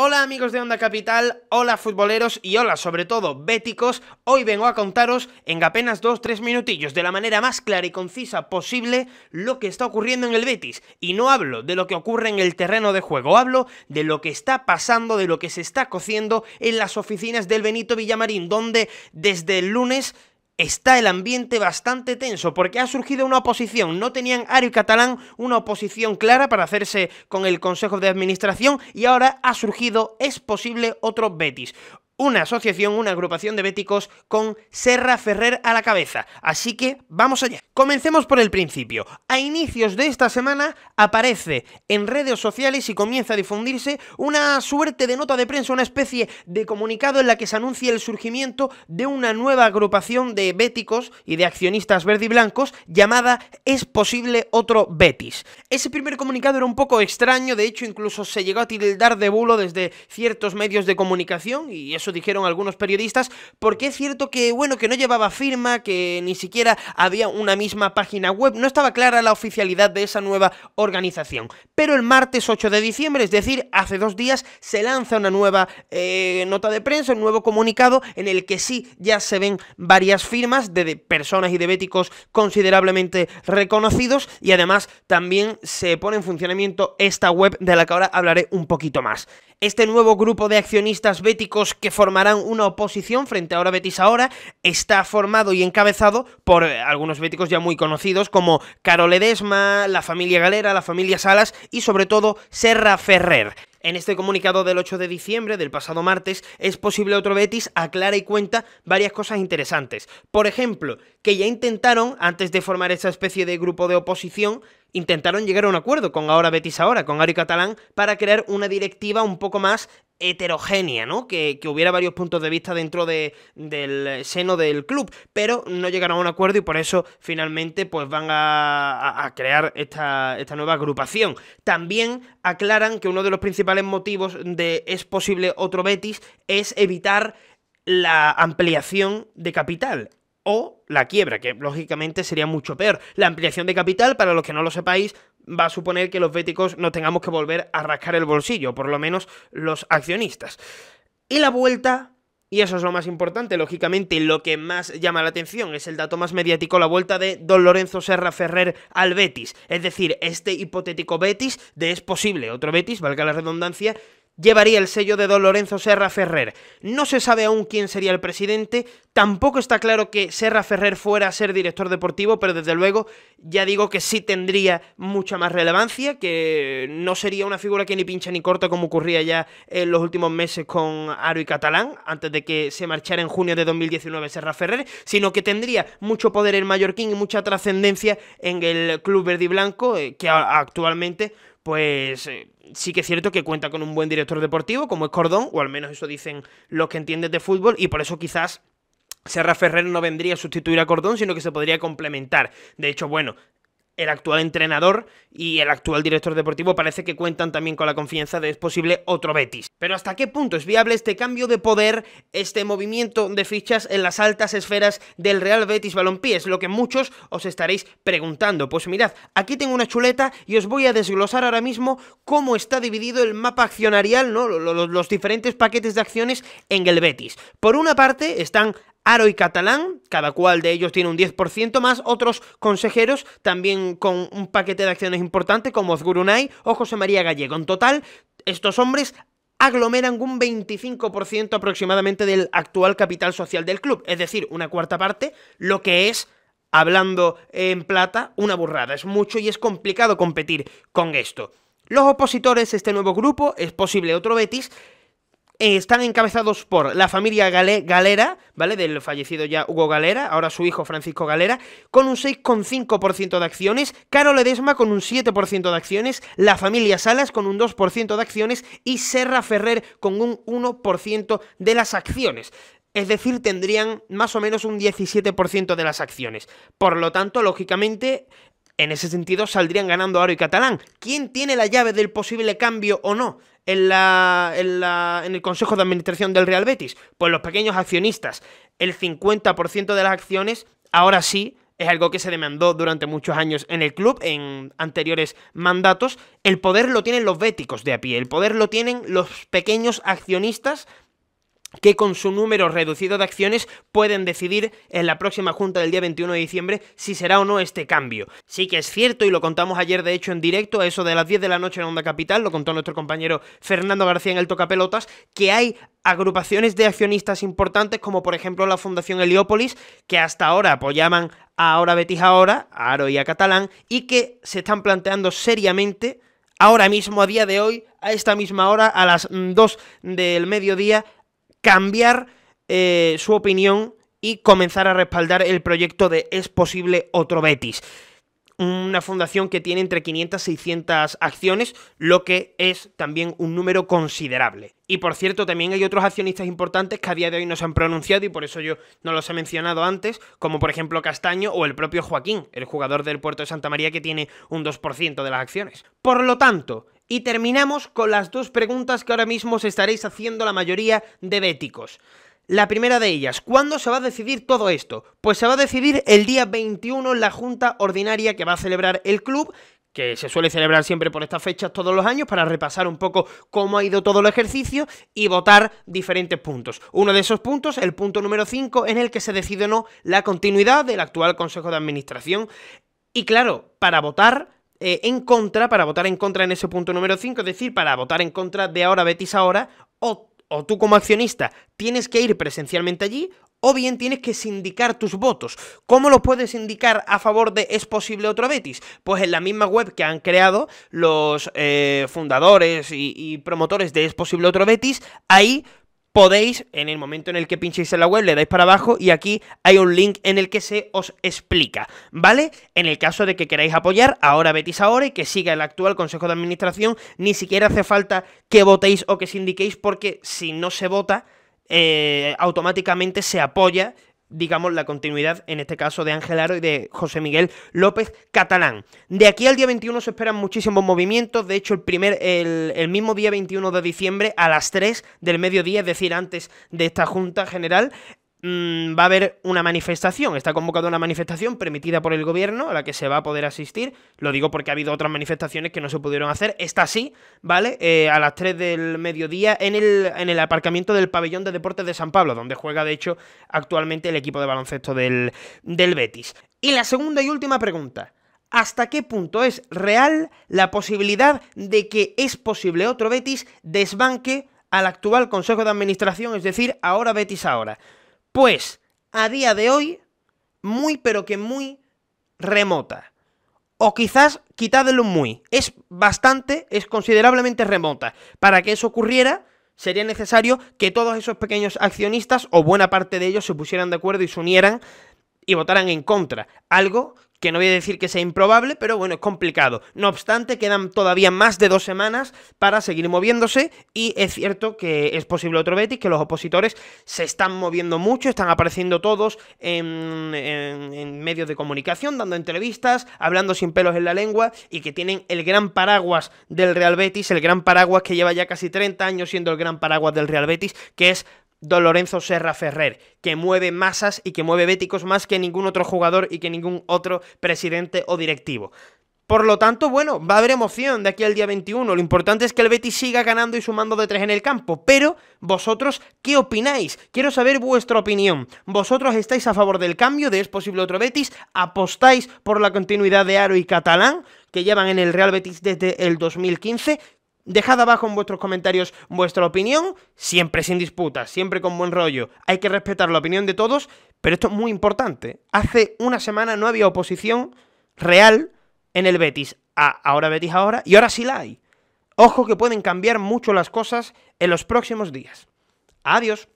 Hola amigos de Onda Capital, hola futboleros y hola sobre todo béticos. Hoy vengo a contaros en apenas 2-3 minutillos de la manera más clara y concisa posible lo que está ocurriendo en el Betis. Y no hablo de lo que ocurre en el terreno de juego, hablo de lo que está pasando, de lo que se está cociendo en las oficinas del Benito Villamarín, donde desde el lunes está el ambiente bastante tenso porque ha surgido una oposición. No tenían Ario y Catalán una oposición clara para hacerse con el Consejo de Administración y ahora ha surgido, es posible, otro Betis una asociación, una agrupación de béticos con Serra Ferrer a la cabeza. Así que vamos allá. Comencemos por el principio. A inicios de esta semana aparece en redes sociales y comienza a difundirse una suerte de nota de prensa, una especie de comunicado en la que se anuncia el surgimiento de una nueva agrupación de béticos y de accionistas verde y blancos llamada Es posible otro Betis. Ese primer comunicado era un poco extraño, de hecho incluso se llegó a tildar de bulo desde ciertos medios de comunicación y eso dijeron algunos periodistas, porque es cierto que, bueno, que no llevaba firma, que ni siquiera había una misma página web, no estaba clara la oficialidad de esa nueva organización. Pero el martes 8 de diciembre, es decir, hace dos días, se lanza una nueva eh, nota de prensa, un nuevo comunicado en el que sí ya se ven varias firmas de, de personas y de béticos considerablemente reconocidos y además también se pone en funcionamiento esta web de la que ahora hablaré un poquito más. Este nuevo grupo de accionistas béticos que formarán una oposición frente a Ahora Betis Ahora. Está formado y encabezado por eh, algunos béticos ya muy conocidos como Carol Edesma, la familia Galera, la familia Salas y sobre todo Serra Ferrer. En este comunicado del 8 de diciembre del pasado martes, es posible otro Betis aclara y cuenta varias cosas interesantes. Por ejemplo, que ya intentaron, antes de formar esa especie de grupo de oposición, intentaron llegar a un acuerdo con ahora Betis ahora, con Ari Catalán, para crear una directiva un poco más heterogénea, ¿no? Que, hubiera varios puntos de vista dentro de, del seno del club, pero no llegaron a un acuerdo y por eso finalmente pues van a, crear esta, esta nueva agrupación. También aclaran que uno de los principales motivos de es posible otro Betis es evitar la ampliación de capital o la quiebra, que lógicamente sería mucho peor. La ampliación de capital, para los que no lo sepáis, va a suponer que los béticos no tengamos que volver a rascar el bolsillo, por lo menos los accionistas. Y la vuelta y eso es lo más importante, lógicamente, lo que más llama la atención es el dato más mediático, la vuelta de Don Lorenzo Serra Ferrer al Betis. Es decir, este hipotético Betis de es posible, otro Betis, valga la redundancia, llevaría el sello de don Lorenzo Serra Ferrer. No se sabe aún quién sería el presidente, tampoco está claro que Serra Ferrer fuera a ser director deportivo, pero desde luego ya digo que sí tendría mucha más relevancia, que no sería una figura que ni pincha ni corta como ocurría ya en los últimos meses con Aro y Catalán, antes de que se marchara en junio de 2019 Serra Ferrer, sino que tendría mucho poder en Mallorquín y mucha trascendencia en el club verdiblanco blanco, eh, que actualmente pues eh, sí que es cierto que cuenta con un buen director deportivo, como es Cordón, o al menos eso dicen los que entienden de fútbol, y por eso quizás Serra Ferrer no vendría a sustituir a Cordón, sino que se podría complementar. De hecho, bueno, el actual entrenador y el actual director deportivo parece que cuentan también con la confianza de es posible otro Betis. Pero ¿hasta qué punto es viable este cambio de poder, este movimiento de fichas en las altas esferas del Real Betis Balompié? Es lo que muchos os estaréis preguntando. Pues mirad, aquí tengo una chuleta y os voy a desglosar ahora mismo cómo está dividido el mapa accionarial, ¿no? los, los diferentes paquetes de acciones en el Betis. Por una parte están Aro y Catalán, cada cual de ellos tiene un 10%, más otros consejeros también con un paquete de acciones importante como Ozgurunay o José María Gallego. En total, estos hombres aglomeran un 25% aproximadamente del actual capital social del club, es decir, una cuarta parte, lo que es, hablando en plata, una burrada. Es mucho y es complicado competir con esto. Los opositores este nuevo grupo, es posible otro Betis, eh, están encabezados por la familia Galera, ¿vale? Del fallecido ya Hugo Galera, ahora su hijo Francisco Galera, con un 6,5% de acciones, Caro Ledesma con un 7% de acciones, la familia Salas con un 2% de acciones y Serra Ferrer con un 1% de las acciones. Es decir, tendrían más o menos un 17% de las acciones. Por lo tanto, lógicamente, en ese sentido saldrían ganando Aro y Catalán. ¿Quién tiene la llave del posible cambio o no en, la, en, en el Consejo de Administración del Real Betis? Pues los pequeños accionistas. El 50% de las acciones, ahora sí, es algo que se demandó durante muchos años en el club, en anteriores mandatos. El poder lo tienen los béticos de a pie, el poder lo tienen los pequeños accionistas que con su número reducido de acciones pueden decidir en la próxima junta del día 21 de diciembre si será o no este cambio. Sí que es cierto, y lo contamos ayer de hecho en directo, a eso de las 10 de la noche en Onda Capital, lo contó nuestro compañero Fernando García en el Toca Pelotas que hay agrupaciones de accionistas importantes como por ejemplo la Fundación Heliópolis, que hasta ahora apoyaban a Ahora Betis Ahora, a Aro y a Catalán, y que se están planteando seriamente, ahora mismo, a día de hoy, a esta misma hora, a las 2 del mediodía, cambiar eh, su opinión y comenzar a respaldar el proyecto de Es posible otro Betis. Una fundación que tiene entre 500 y 600 acciones, lo que es también un número considerable. Y por cierto, también hay otros accionistas importantes que a día de hoy no se han pronunciado y por eso yo no los he mencionado antes, como por ejemplo Castaño o el propio Joaquín, el jugador del puerto de Santa María que tiene un 2% de las acciones. Por lo tanto, y terminamos con las dos preguntas que ahora mismo os estaréis haciendo la mayoría de béticos. La primera de ellas, ¿cuándo se va a decidir todo esto? Pues se va a decidir el día 21 en la junta ordinaria que va a celebrar el club, que se suele celebrar siempre por estas fechas todos los años para repasar un poco cómo ha ido todo el ejercicio y votar diferentes puntos. Uno de esos puntos, el punto número 5, en el que se decide o no la continuidad del actual Consejo de Administración. Y claro, para votar eh, en contra, para votar en contra en ese punto número 5, es decir, para votar en contra de ahora Betis ahora, o, tú como accionista tienes que ir presencialmente allí, o bien tienes que sindicar tus votos. ¿Cómo los puedes indicar a favor de es posible otro Betis? Pues en la misma web que han creado los eh, fundadores y, y promotores de es posible otro Betis, ahí podéis, en el momento en el que pinchéis en la web, le dais para abajo y aquí hay un link en el que se os explica, ¿vale? En el caso de que queráis apoyar, ahora Betis ahora y que siga el actual Consejo de Administración, ni siquiera hace falta que votéis o que indiquéis porque si no se vota... Eh, automáticamente se apoya digamos, la continuidad, en este caso, de Ángel Aro y de José Miguel López Catalán. De aquí al día 21 se esperan muchísimos movimientos, de hecho, el, primer, el, mismo día 21 de diciembre, a las 3 del mediodía, es decir, antes de esta Junta General, Mm, va a haber una manifestación, está convocada una manifestación permitida por el gobierno a la que se va a poder asistir, lo digo porque ha habido otras manifestaciones que no se pudieron hacer, está así, ¿vale? Eh, a las 3 del mediodía en el, en el aparcamiento del pabellón de deportes de San Pablo, donde juega de hecho actualmente el equipo de baloncesto del, del Betis. Y la segunda y última pregunta. ¿Hasta qué punto es real la posibilidad de que es posible otro Betis desbanque al actual Consejo de Administración, es decir, ahora Betis ahora? Pues a día de hoy, muy pero que muy remota. O quizás quitadle muy. Es bastante, es considerablemente remota. Para que eso ocurriera, sería necesario que todos esos pequeños accionistas o buena parte de ellos se pusieran de acuerdo y se unieran y votaran en contra. Algo que no voy a decir que sea improbable, pero bueno, es complicado. No obstante, quedan todavía más de dos semanas para seguir moviéndose y es cierto que es posible otro Betis, que los opositores se están moviendo mucho, están apareciendo todos en, medios de comunicación, dando entrevistas, hablando sin pelos en la lengua y que tienen el gran paraguas del Real Betis, el gran paraguas que lleva ya casi 30 años siendo el gran paraguas del Real Betis, que es Don Lorenzo Serra Ferrer, que mueve masas y que mueve béticos más que ningún otro jugador y que ningún otro presidente o directivo. Por lo tanto, bueno, va a haber emoción de aquí al día 21. Lo importante es que el Betis siga ganando y sumando de tres en el campo. Pero, vosotros, ¿qué opináis? Quiero saber vuestra opinión. ¿Vosotros estáis a favor del cambio de Es Posible Otro Betis? ¿Apostáis por la continuidad de Aro y Catalán, que llevan en el Real Betis desde el 2015? Dejad abajo en vuestros comentarios vuestra opinión, siempre sin disputas, siempre con buen rollo. Hay que respetar la opinión de todos, pero esto es muy importante. Hace una semana no había oposición real en el Betis. Ah, ahora Betis ahora, y ahora sí la hay. Ojo que pueden cambiar mucho las cosas en los próximos días. Adiós.